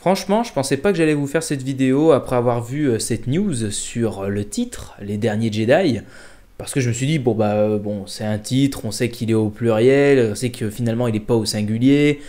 Franchement, je pensais pas que j'allais vous faire cette vidéo après avoir vu euh, cette news sur euh, le titre, Les Derniers Jedi, parce que je me suis dit, bon bah euh, bon, c'est un titre, on sait qu'il est au pluriel, on sait que finalement il n'est pas au singulier,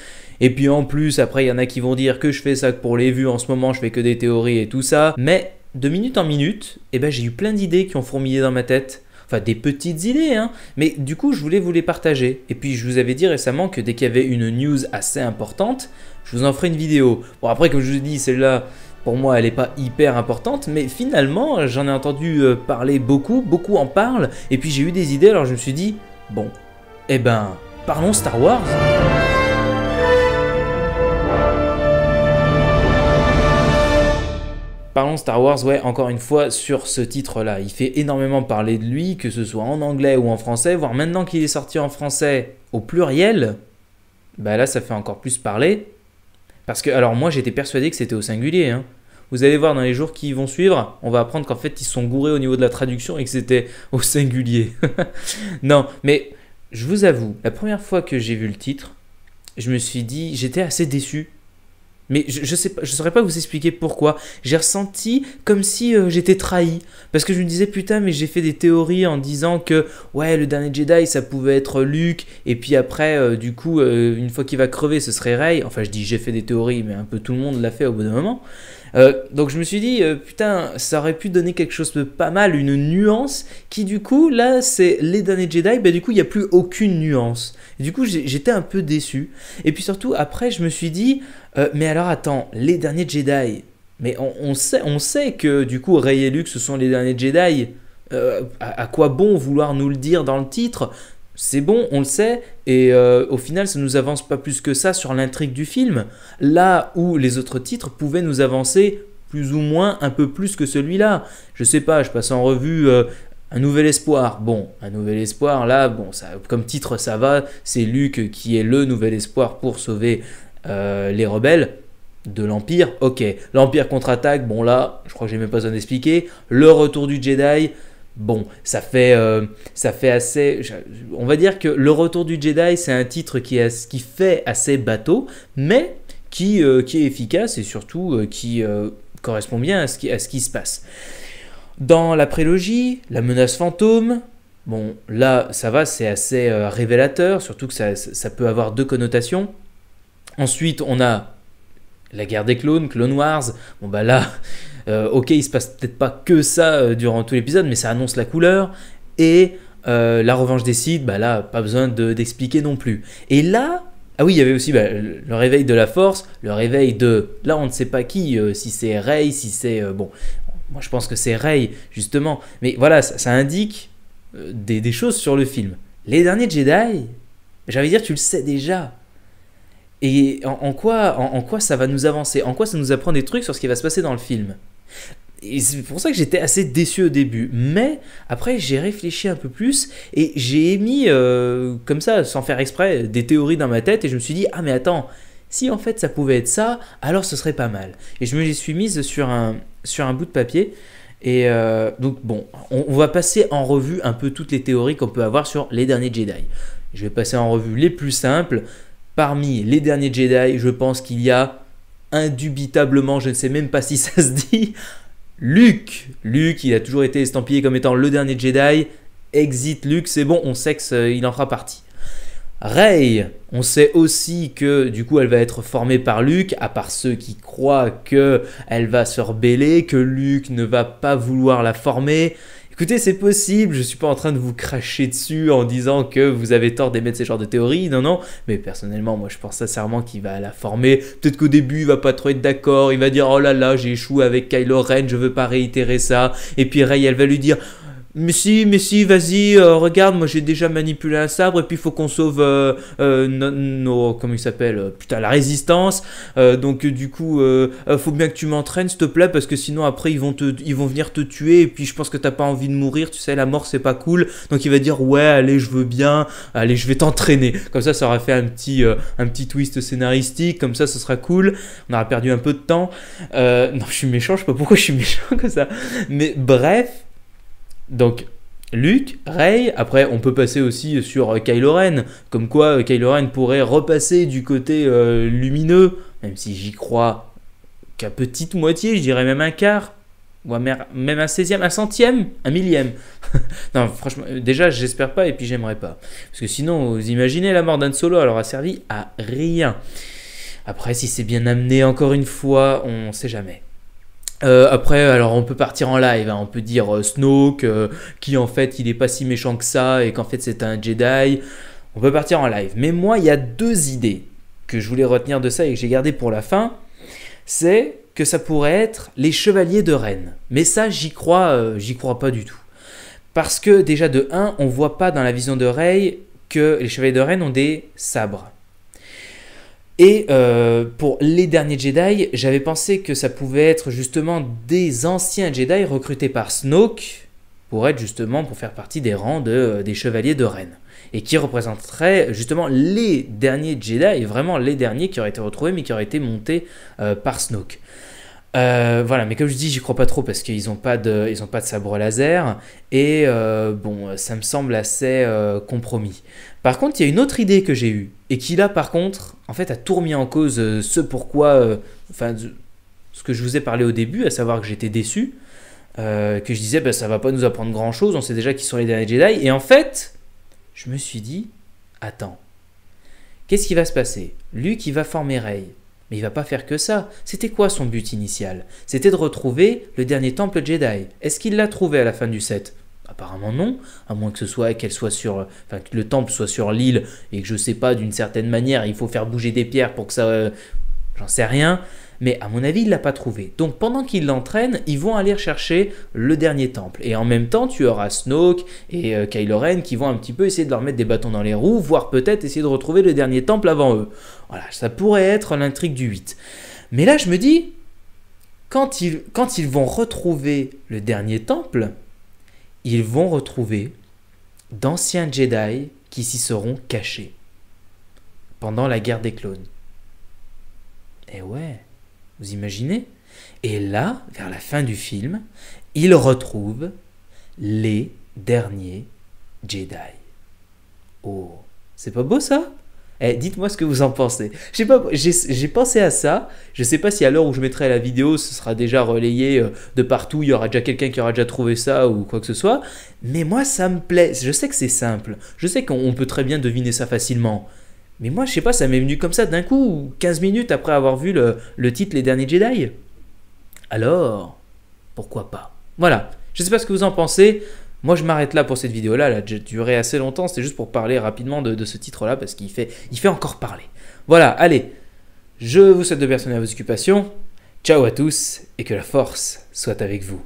et puis en plus, après, il y en a qui vont dire que je fais ça que pour les vues, en ce moment je fais que des théories et tout ça, mais de minute en minute, eh ben, j'ai eu plein d'idées qui ont fourmillé dans ma tête. Enfin, des petites idées, hein. Mais du coup, je voulais vous les partager. Et puis, je vous avais dit récemment que dès qu'il y avait une news assez importante, je vous en ferai une vidéo. Bon, après, comme je vous ai dit, celle-là, pour moi, elle n'est pas hyper importante, mais finalement, j'en ai entendu euh, parler beaucoup, beaucoup en parlent, et puis j'ai eu des idées, alors je me suis dit, bon, eh ben, parlons Star Wars. Parlons Star Wars, ouais, encore une fois, sur ce titre-là. Il fait énormément parler de lui, que ce soit en anglais ou en français, voire maintenant qu'il est sorti en français au pluriel, bah là, ça fait encore plus parler. Parce que, alors moi j'étais persuadé que c'était au singulier. Hein. Vous allez voir dans les jours qui vont suivre, on va apprendre qu'en fait ils sont gourés au niveau de la traduction et que c'était au singulier. non, mais je vous avoue, la première fois que j'ai vu le titre, je me suis dit, j'étais assez déçu mais je, ne je saurais pas vous expliquer pourquoi. J'ai ressenti comme si euh, j'étais trahi. Parce que je me disais, putain, mais j'ai fait des théories en disant que, ouais, le dernier Jedi, ça pouvait être Luke. Et puis après, euh, du coup, euh, une fois qu'il va crever, ce serait Rey. Enfin, je dis, j'ai fait des théories, mais un peu tout le monde l'a fait au bout d'un moment. donc je me suis dit, putain, ça aurait pu donner quelque chose de pas mal, une nuance, qui du coup, là, c'est les derniers Jedi, bah du coup, il n'y a plus aucune nuance. du coup, j'étais un peu déçu. Et puis surtout, après, je me suis dit, euh, mais alors attends, les derniers Jedi. Mais on, sait, on sait que du coup Rey et Luke ce sont les derniers Jedi. Euh, à, quoi bon vouloir nous le dire dans le titre C'est bon, on le sait, et euh, au final ça nous avance pas plus que ça sur l'intrigue du film. Là où les autres titres pouvaient nous avancer plus ou moins un peu plus que celui-là. Je sais pas, je passe en revue un nouvel espoir. Bon, un nouvel espoir, là, bon, ça, comme titre, ça va. C'est Luke qui est le nouvel espoir pour sauver euh, les rebelles de l'Empire, ok. L'Empire contre-attaque, bon là, je crois que j'ai même pas besoin d'expliquer. Le retour du Jedi, bon, ça fait, euh, ça fait assez... On va dire que Le retour du Jedi, c'est un titre qui, est, qui fait assez bateau, mais qui, euh, qui est efficace et surtout qui correspond bien à ce qui, à ce qui se passe. Dans la prélogie, la menace fantôme, bon, là, ça va, c'est assez révélateur, surtout que ça, peut avoir deux connotations. Ensuite, on a la guerre des clones, Clone Wars. Bon bah là, euh, ok, il se passe peut-être pas que ça euh, durant tout l'épisode, mais ça annonce la couleur. Et euh, la revanche des Sith, bah là, pas besoin d'expliquer non plus. Et là, ah oui, il y avait aussi bah, le réveil de la Force, le réveil de, là, on ne sait pas qui, si c'est Rey, si c'est bon. Moi, je pense que c'est Rey justement. Mais voilà, ça, indique des, des choses sur le film. Les derniers Jedi, j'avais dire, tu le sais déjà. Et en, quoi, en, quoi ça va nous avancer En quoi ça nous apprend des trucs sur ce qui va se passer dans le film et c'est pour ça que j'étais assez déçu au début. Mais après, j'ai réfléchi un peu plus et j'ai émis, euh, comme ça, sans faire exprès, des théories dans ma tête et je me suis dit, ah mais attends, si en fait ça pouvait être ça, alors ce serait pas mal. Et je me les suis mise sur un, sur un bout de papier. Et euh, donc bon, on, va passer en revue un peu toutes les théories qu'on peut avoir sur les derniers Jedi. Je vais passer en revue les plus simples, Parmi les derniers Jedi, je pense qu'il y a indubitablement, je ne sais même pas si ça se dit, Luke. Luke, il a toujours été estampillé comme étant le dernier Jedi. Exit Luke, c'est bon, on sait il en fera partie. Rey, on sait aussi que du coup elle va être formée par Luke, à part ceux qui croient que elle va se rebeller, que Luke ne va pas vouloir la former. Écoutez, c'est possible, je suis pas en train de vous cracher dessus en disant que vous avez tort d'émettre ces genre de théorie, non, non, mais personnellement, moi je pense sincèrement qu'il va la former. Peut-être qu'au début, il va pas trop être d'accord, il va dire oh là là, j'ai échoué avec Kylo Ren, je veux pas réitérer ça. Et puis Rey, elle va lui dire mais si, mais si, vas-y, euh, regarde, moi j'ai déjà manipulé un sabre et puis il faut qu'on sauve euh, euh nos, comment il s'appelle euh, Putain, la résistance. donc du coup, faut bien que tu m'entraînes, s'il te plaît, parce que sinon après ils vont te, ils vont venir te tuer et puis je pense que t'as pas envie de mourir. Tu sais, la mort c'est pas cool. Donc il va dire ouais, allez, je veux bien, allez, je vais t'entraîner. Comme ça, ça aura fait un petit, un petit twist scénaristique. Comme ça, ce sera cool. On aura perdu un peu de temps. non, je suis méchant, je sais pas pourquoi je suis méchant comme ça. Mais bref. Donc, Luke, Rey, après on peut passer aussi sur euh, Kylo Ren, comme quoi euh, Kylo Ren pourrait repasser du côté euh, lumineux, même si j'y crois qu'à petite moitié, je dirais même un quart, ou même un seizième, un centième, un millième. non, franchement, déjà j'espère pas et puis j'aimerais pas. Parce que sinon, vous imaginez la mort d'un solo, elle a servi à rien. Après, si c'est bien amené encore une fois, on sait jamais. Euh, après, alors on peut partir en live, hein. on peut dire euh, Snoke, euh, qui en fait il est pas si méchant que ça et qu'en fait c'est un Jedi. On peut partir en live. Mais moi, il y a deux idées que je voulais retenir de ça et que j'ai gardé pour la fin. C'est que ça pourrait être les chevaliers de Rennes. Mais ça, j'y crois, j'y crois pas du tout. Parce que déjà de 1, on voit pas dans la vision de Rey que les chevaliers de Rennes ont des sabres. Et euh, pour les derniers Jedi, j'avais pensé que ça pouvait être justement des anciens Jedi recrutés par Snoke pour être justement pour faire partie des rangs de, euh, des chevaliers de Rennes et qui représenterait justement les derniers Jedi vraiment les derniers qui auraient été retrouvés mais qui auraient été montés euh, par Snoke. Euh, voilà, mais comme je dis, j'y crois pas trop parce qu'ils n'ont pas, de, ont pas de sabre laser et euh, bon, ça me semble assez euh, compromis. Par contre, il y a une autre idée que j'ai eue et qui là, par contre, en fait, a tout remis en cause ce pourquoi, enfin, ce que je vous ai parlé au début, à savoir que j'étais déçu, que je disais, bah, ça va pas nous apprendre grand chose, on sait déjà qui sont les derniers Jedi, et en fait, je me suis dit, attends, qu'est-ce qui va se passer lui qui va former Rey. Mais il va pas faire que ça. C'était quoi son but initial C'était de retrouver le dernier temple Jedi. Est-ce qu'il l'a trouvé à la fin du set Apparemment non, à moins que ce soit qu'elle soit sur, enfin, que le temple soit sur l'île et que je sais pas d'une certaine manière, il faut faire bouger des pierres pour que ça, euh, j'en sais rien mais à mon avis, il l'a pas trouvé. Donc pendant qu'ils l'entraînent, ils vont aller chercher le dernier temple. Et en même temps, tu auras Snoke et euh, Kylo Ren qui vont un petit peu essayer de leur mettre des bâtons dans les roues, voire peut-être essayer de retrouver le dernier temple avant eux. Voilà, ça pourrait être l'intrigue du 8. Mais là, je me dis, quand ils, quand ils vont retrouver le dernier temple, ils vont retrouver d'anciens Jedi qui s'y seront cachés pendant la guerre des clones. Eh ouais. Vous imaginez Et là, vers la fin du film, il retrouve les derniers Jedi. Oh, c'est pas beau ça eh, dites-moi ce que vous en pensez. J'ai pensé à ça. Je sais pas si à l'heure où je mettrai la vidéo, ce sera déjà relayé euh, de partout. Il y aura déjà quelqu'un qui aura déjà trouvé ça ou quoi que ce soit. Mais moi, ça me plaît. Je sais que c'est simple. Je sais qu'on peut très bien deviner ça facilement. Mais moi, je sais pas, ça m'est venu comme ça d'un coup, 15 minutes après avoir vu le, titre Les Derniers Jedi. Alors, pourquoi pas Voilà, je sais pas ce que vous en pensez. Moi, je m'arrête là pour cette vidéo-là. Elle a duré assez longtemps. C'était juste pour parler rapidement de, ce titre-là parce qu'il fait, il fait encore parler. Voilà, allez. Je vous souhaite de bien à vos occupations. Ciao à tous et que la force soit avec vous.